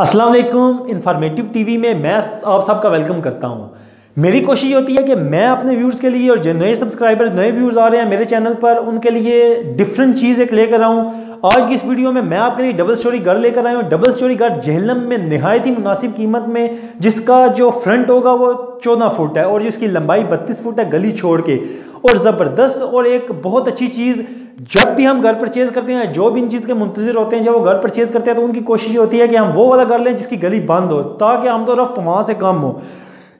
अस्सलाम वालेकुम informative TV में मैं आप सबका वेलकम करता हूं मेरी कोशिश होती है कि मैं अपने व्यूज़ के लिए और जो नए सब्सक्राइबर नए व्यूज़ आ रहे हैं मेरे चैनल पर उनके लिए डिफरेंट चीज़ एक लेकर आऊं आज की इस वीडियो में मैं आपके लिए डबल स्टोरी घर लेकर आया हूँ डबल स्टोरी घर जहलम में नहायत ही मुनासिब कीमत में जिसका जो फ्रंट होगा वो चौदह फुट है और जिसकी लंबाई बत्तीस फुट है गली छोड़ के और ज़बरदस्त और एक बहुत अच्छी चीज़ जब भी हम घर परचेज करते हैं जो भी इन चीज़ के मुंतजर होते हैं जब वो घर परचेज करते हैं तो उनकी कोशिश ये होती है कि हम वो वाला घर लें जिसकी गली बंद हो ताकि हम तो रफ्त वहाँ से कम हो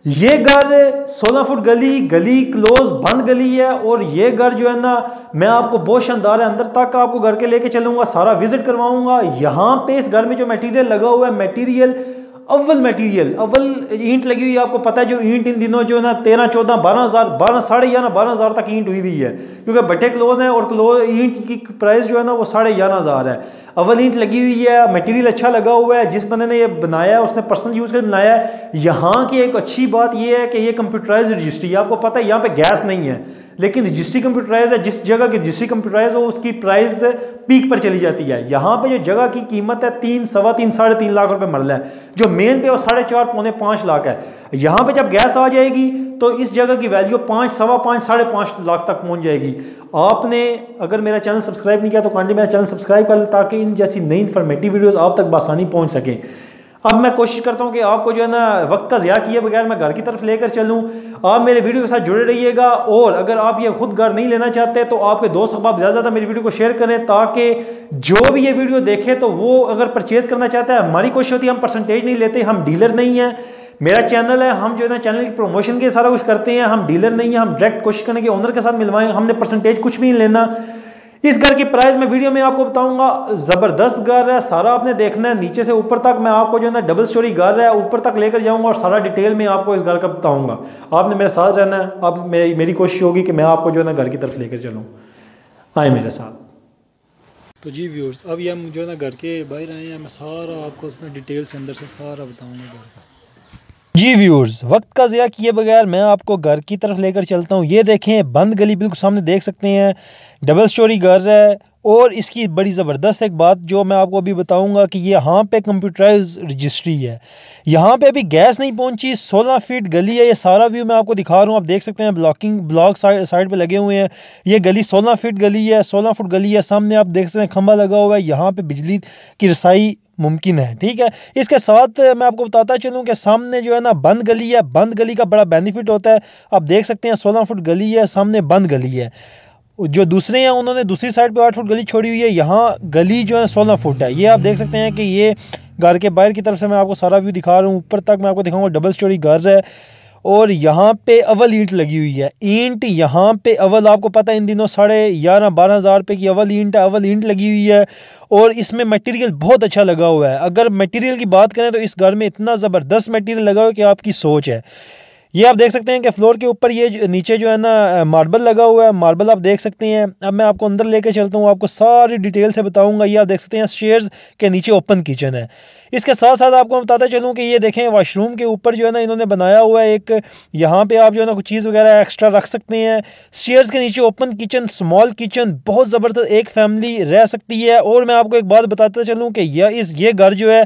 ये घर 16 फुट गली गली क्लोज बंद गली है और ये घर जो है ना मैं आपको बहुत शानदार है अंदर तक आपको घर के लेके चलूँगा सारा विजिट करवाऊँगा यहाँ पे इस घर में जो मटेरियल लगा हुआ है मटेरियल अव्वल मटेरियल अव्वल ईंट लगी हुई है आपको पता है जो ईंट इन दिनों जो है ना तेरह चौदह बारह हज़ार बारह साढ़े ग्यारह बारह हज़ार तक ईंट हुई हुई है क्योंकि बटे क्लोज हैं और क्लोज ईंट की प्राइस जो है ना वो साढ़े ग्यारह हज़ार है अव्वल ईंट लगी हुई है मटेरियल अच्छा लगा हुआ है जिस बंदे ने ये बनाया है उसने पर्सनल यूज़ कर बनाया है यहाँ की एक अच्छी बात यह है कि ये कंप्यूटराइज रजिस्ट्री है आपको पता है यहाँ पर गैस नहीं है लेकिन रजिस्ट्री कंप्यूटराइज है जिस जगह की रजिस्ट्री कंप्यूटराइज हो उसकी प्राइस पीक पर चली जाती है यहाँ पर जो जगह की कीमत है तीन सवा तीन साढ़े तीन लाख रुपये मरला है जो मेन पे और साढ़े चार पौने पाँच लाख है यहाँ पे जब गैस आ जाएगी तो इस जगह की वैल्यू पाँच सवा पाँच साढ़े पाँच लाख तक पहुँच जाएगी आपने अगर मेरा चैनल सब्सक्राइब नहीं किया तो कॉन्टी मेरा चैनल सब्सक्राइब कर ताकि इन जैसी नई इन्फॉर्मेटिव वीडियोज़ आप तक बसानी पहुँच सकें अब मैं कोशिश करता हूँ कि आपको जो है ना वक्त का ज़्या किए बगैर मैं घर की तरफ लेकर चलूँ आप मेरे वीडियो के साथ जुड़े रहिएगा और अगर आप ये खुद घर नहीं लेना चाहते तो आपके दोस्त अब ज़्यादा ज़्यादा मेरी वीडियो को शेयर करें ताकि जो भी ये वीडियो देखे तो वो अगर परचेज़ करना चाहता है हमारी कोशिश होती है हम परसेंटेज नहीं लेते हम डीलर नहीं हैं मेरा चैनल है हम जो है ना चैनल की प्रमोशन के सारा कुछ करते हैं हम डीलर नहीं है हम डायरेक्ट कोशिश के ओनर के साथ मिलवाएं हमने परसेंटेज कुछ भी नहीं लेना इस घर की प्राइस मैं वीडियो में आपको बताऊंगा ज़बरदस्त घर है सारा आपने देखना है नीचे से ऊपर तक मैं आपको जो है ना डबल स्टोरी घर है ऊपर तक लेकर जाऊंगा और सारा डिटेल में आपको इस घर का बताऊंगा आपने मेरे साथ रहना है अब मेरी मेरी कोशिश होगी कि मैं आपको जो है ना घर की तरफ लेकर चलूँ आए मेरे साथ तो जी व्यूर्स अब ये हम जो है ना घर के बाहर आए हैं मैं सारा आपको उसने डिटेल से अंदर से सारा बताऊँगा घर का जी व्यूअर्स वक्त का ज़्यादा किए बगैर मैं आपको घर की तरफ लेकर चलता हूँ ये देखें बंद गली बिल्कुल सामने देख सकते हैं डबल स्टोरी घर है और इसकी बड़ी ज़बरदस्त एक बात जो मैं आपको अभी बताऊंगा कि ये यहाँ पे कंप्यूटराइज रजिस्ट्री है यहाँ पे अभी गैस नहीं पहुँची 16 फीट गली है ये सारा व्यू मैं आपको दिखा रहा हूँ आप देख सकते हैं ब्लॉकिंग ब्लॉक साइड साइड पे लगे हुए हैं ये गली 16 फीट गली है 16 फुट गली है सामने आप देख सकते हैं खंबा लगा हुआ है यहाँ पर बिजली की रसाई मुमकिन है ठीक है इसके साथ मैं आपको बताता चलूँ कि सामने जो है ना बंद गली है बंद गली का बड़ा बेनिफिट होता है आप देख सकते हैं सोलह फुट गली है सामने बंद गली है जो दूसरे हैं उन्होंने दूसरी साइड पे आठ फुट गली छोड़ी हुई है यहाँ गली जो है सोलह फुट है ये आप देख सकते हैं कि ये घर के बाहर की तरफ से मैं आपको सारा व्यू दिखा रहा हूँ ऊपर तक मैं आपको दिखाऊंगा डबल स्टोरी घर है और यहाँ पे अवल ईंट लगी हुई है ईंट यहाँ पे अवल आपको पता है इन दिनों साढ़े ग्यारह बारह हज़ार रुपये की अवल ईंट अवल ईंट लगी हुई है और इसमें मटेरियल बहुत अच्छा लगा हुआ है अगर मटेरियल की बात करें तो इस घर में इतना ज़बरदस्त मटेरियल लगा हुआ है कि आपकी सोच है ये आप देख सकते हैं कि फ्लोर के ऊपर ये नीचे जो है ना मार्बल लगा हुआ है मार्बल आप देख सकते हैं अब मैं आपको अंदर लेके चलता हूँ आपको सारी डिटेल से बताऊँगा ये आप देख सकते हैं शेयर्स के नीचे ओपन किचन है इसके साथ साथ आपको बताता चलूँ कि ये देखें वाशरूम के ऊपर जो है ना इन्होंने बनाया हुआ है एक यहाँ पे आप जो है ना कुछ चीज़ वगैरह एक्स्ट्रा रख सकते हैं स्टेयर्स के नीचे ओपन किचन स्मॉल किचन बहुत ज़बरदस्त एक फैमिली रह सकती है और मैं आपको एक बात बताता चलूँ कि यह इस ये घर जो है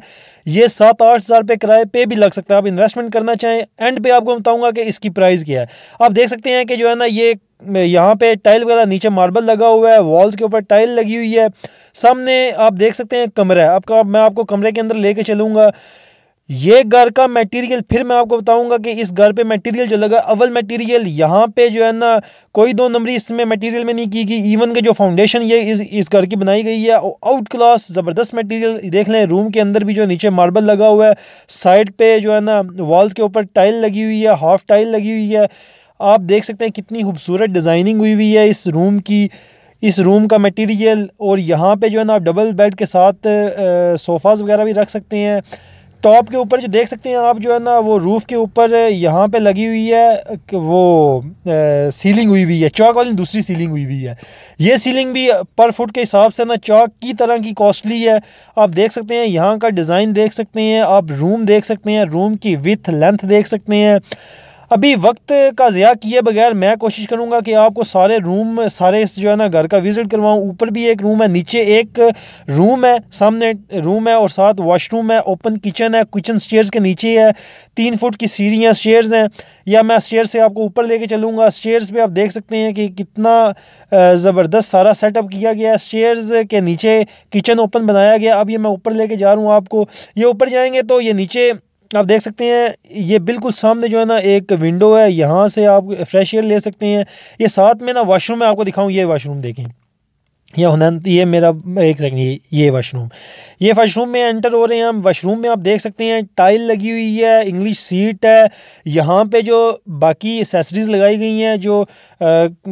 ये सात आठ हज़ार रुपये किराए पे भी लग सकता है आप इन्वेस्टमेंट करना चाहें एंड पे आपको बताऊंगा कि इसकी प्राइस क्या है आप देख सकते हैं कि जो है ना ये यहाँ पे टाइल वगैरह नीचे मार्बल लगा हुआ है वॉल्स के ऊपर टाइल लगी हुई है सामने आप देख सकते हैं कमरा है आपका मैं आपको कमरे के अंदर लेके चलूँगा ये घर का मटेरियल फिर मैं आपको बताऊंगा कि इस घर पे मटेरियल जो लगा अव्वल मटेरियल यहाँ पे जो है ना कोई दो नंबरी इसमें मटेरियल में नहीं की गई इवन के जो फाउंडेशन ये इस इस घर की बनाई गई है आउट क्लास ज़बरदस्त मटेरियल देख लें रूम के अंदर भी जो नीचे मार्बल लगा हुआ है साइड पे जो है ना वॉल्स के ऊपर टाइल लगी हुई है हाफ टाइल लगी हुई है आप देख सकते हैं कितनी खूबसूरत डिज़ाइनिंग हुई हुई है इस रूम की इस रूम का मटेरियल और यहाँ पे जो है ना आप डबल बेड के साथ सोफ़ाज़ वगैरह भी रख सकते हैं टॉप के ऊपर जो देख सकते हैं आप जो है ना वो रूफ़ के ऊपर यहाँ पे लगी हुई है वो आ, सीलिंग हुई हुई है चौक वाली दूसरी सीलिंग हुई हुई है ये सीलिंग भी पर फुट के हिसाब से ना चौक की तरह की कॉस्टली है आप देख सकते हैं यहाँ का डिज़ाइन देख सकते हैं आप रूम देख सकते हैं रूम की विथ लेंथ देख सकते हैं अभी वक्त का ज़्या किए बगैर मैं कोशिश करूँगा कि आपको सारे रूम सारे इस जो है ना घर का विज़िट करवाऊँ ऊपर भी एक रूम है नीचे एक रूम है सामने रूम है और साथ वाशरूम है ओपन किचन है किचन स्टेयर्स के नीचे है तीन फुट की सीढ़ियाँ स्टेयर्स हैं या मैं स्टेयर से आपको ऊपर लेके चलूँगा स्टेयर्स पर आप देख सकते हैं कि कितना ज़बरदस्त सारा सेटअप किया गया है स्टेयर्स के नीचे किचन ओपन बनाया गया अब ये मैं ऊपर लेके जा रहा हूँ आपको ये ऊपर जाएंगे तो ये नीचे आप देख सकते हैं ये बिल्कुल सामने जो है ना एक विंडो है यहाँ से आप फ्रेश एयर ले सकते हैं ये साथ में ना वाशरूम में आपको दिखाऊँ ये वाशरूम देखें या हुनन ये मेरा एक सेकंड ये वाशरूम ये वाशरूम में एंटर हो रहे हैं हम वाशरूम में आप देख सकते हैं टाइल लगी हुई है इंग्लिश सीट है यहाँ पे जो बाकी एसेसरीज़ लगाई गई हैं जो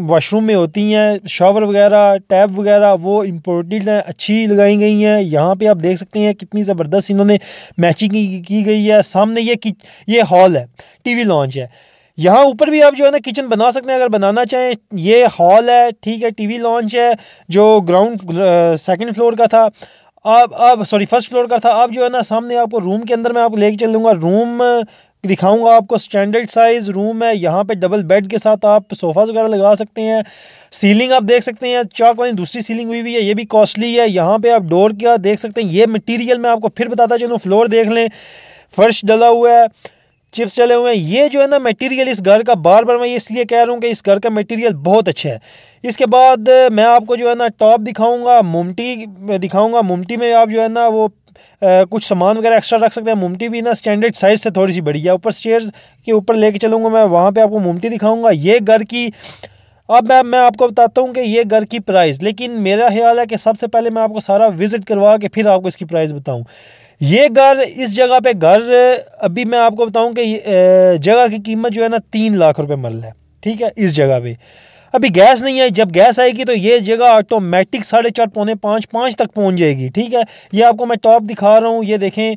वाशरूम में होती हैं शॉवर वगैरह टैब वगैरह वो इम्पोर्टेड हैं अच्छी लगाई गई हैं यहाँ पे आप देख सकते हैं कितनी ज़बरदस्त इन्होंने मैचिंग की, गई है सामने ये ये हॉल है टी लॉन्च है यहाँ ऊपर भी आप जो है ना किचन बना सकते हैं अगर बनाना चाहें ये हॉल है ठीक है टीवी लॉन्च है जो ग्राउंड सेकंड फ्लोर का था अब अब सॉरी फर्स्ट फ्लोर का था अब जो है ना सामने आपको रूम के अंदर मैं आपको लेके चलूँगा रूम दिखाऊंगा आपको स्टैंडर्ड साइज़ रूम है यहाँ पे डबल बेड के साथ आप सोफ़ा वगैरह लगा सकते हैं सीलिंग आप देख सकते हैं चाक वाली दूसरी सीलिंग हुई हुई है ये भी कॉस्टली है यहाँ पे आप डोर क्या देख सकते हैं ये मटेरियल मैं आपको फिर बताता चलूँ फ्लोर देख लें फर्श डला हुआ है चिप्स चले हुए हैं ये जो है ना मटेरियल इस घर का बार बार मैं इसलिए कह रहा हूँ कि इस घर का मटेरियल बहुत अच्छा है इसके बाद मैं आपको जो है ना टॉप दिखाऊंगा मुमटी दिखाऊंगा मुमटी में आप जो है ना वो आ, कुछ सामान वगैरह एक्स्ट्रा रख सकते हैं मुमटी भी ना स्टैंडर्ड साइज़ से थोड़ी सी बड़ी है ऊपर स्टेयर्स के ऊपर लेके चलूँगा मैं वहाँ पर आपको मुमटी दिखाऊँगा ये घर की अब मैं मैं आपको बताता हूँ कि ये घर की प्राइस लेकिन मेरा ख्याल है कि सबसे पहले मैं आपको सारा विज़िट करवा के फिर आपको इसकी प्राइस बताऊँ ये घर इस जगह पे घर अभी मैं आपको बताऊं कि जगह की कीमत जो है ना तीन लाख रुपए मरल है ठीक है इस जगह पे अभी गैस नहीं आई जब गैस आएगी तो ये जगह ऑटोमेटिक साढ़े चार पौने पाँच पाँच तक पहुंच जाएगी ठीक है ये आपको मैं टॉप दिखा रहा हूँ ये देखें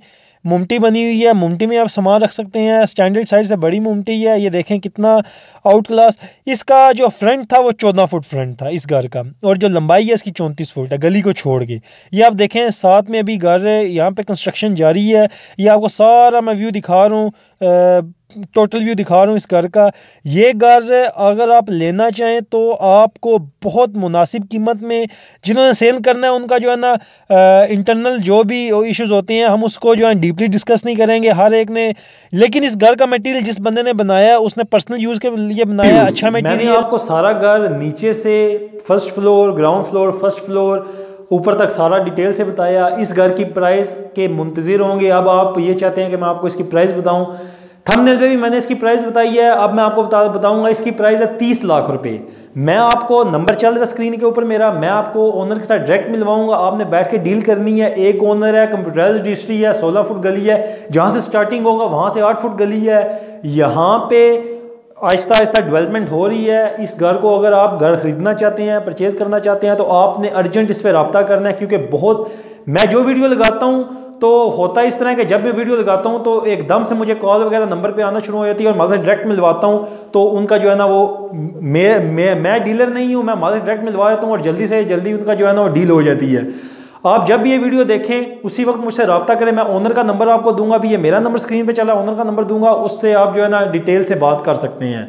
मुमटी बनी हुई है मुमटी में आप सामान रख सकते हैं स्टैंडर्ड साइज से बड़ी मुमटी है ये देखें कितना आउट क्लास इसका जो फ्रंट था वो चौदह फुट फ्रंट था इस घर का और जो लंबाई है इसकी चौंतीस फुट है गली को छोड़ के ये आप देखें साथ में अभी घर यहाँ पर कंस्ट्रक्शन जारी है ये आपको सारा मैं व्यू दिखा रहा हूँ टोटल व्यू दिखा रहा हूँ इस घर का ये घर अगर आप लेना चाहें तो आपको बहुत मुनासिब कीमत में जिन्होंने सेल करना है उनका जो है ना इंटरनल जो भी इश्यूज होते हैं हम उसको जो है डीपली डिस्कस नहीं करेंगे हर एक ने लेकिन इस घर का मटेरियल जिस बंदे ने बनाया उसने पर्सनल यूज़ के लिए बनाया अच्छा मटेरियल आपको सारा घर नीचे से first floor ground floor first floor ऊपर तक सारा डिटेल से बताया इस घर की प्राइस के मुंतज़र होंगे अब आप ये चाहते हैं कि मैं आपको इसकी प्राइस बताऊँ थंबनेल पे भी मैंने इसकी प्राइस बताई है अब मैं आपको बता बताऊंगा इसकी प्राइस है तीस लाख रुपए मैं आपको नंबर चल रहा स्क्रीन के ऊपर मेरा मैं आपको ओनर के साथ डायरेक्ट मिलवाऊंगा आपने बैठ के डील करनी है एक ओनर है कंप्यूटराइज डिस्ट्री है सोलह फुट गली है जहाँ से स्टार्टिंग होगा वहाँ से आठ फुट गली है यहाँ पे आहिस्ता आहिस्ता डेवलपमेंट हो रही है इस घर को अगर आप घर खरीदना चाहते हैं परचेज़ करना चाहते हैं तो आपने अर्जेंट इस पर रबता करना है क्योंकि बहुत मैं जो वीडियो लगाता हूँ तो होता इस तरह के जब भी वीडियो लगाता हूँ तो एकदम से मुझे कॉल वगैरह नंबर पे आना शुरू हो जाती है और माल से डायरेक्ट मिलवाता हूँ तो उनका जो है ना वो मैं मैं मैं डीलर नहीं हूँ मैं माल से डायरेक्ट मिलवा देता हूँ और जल्दी से जल्दी उनका जो है ना वो डील हो जाती है आप जब ये वीडियो देखें उसी वक्त मुझसे रब्ता करें मैं ओनर का नंबर आपको दूंगा भी ये मेरा नंबर स्क्रीन पर चला ओनर का नंबर दूंगा उससे आप जो है ना डिटेल से बात कर सकते हैं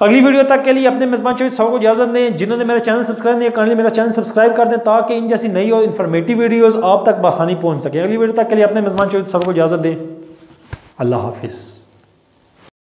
अगली वीडियो तक के लिए अपने मेजबान चौधरी सौ को इजाजत दें जिन्होंने मेरा चैनल सब्सक्राइब नहीं करने मेरा चैनल सब्सक्राइब कर दें ताकि इन जैसी नई और इन्फॉर्मेटिव वीडियोज़ आप तक बसानी पहुँच सके अगली वीडियो तक के लिए अपने मेजबान शहीद सौ को इजाजत दें अल्लाह हाफिज़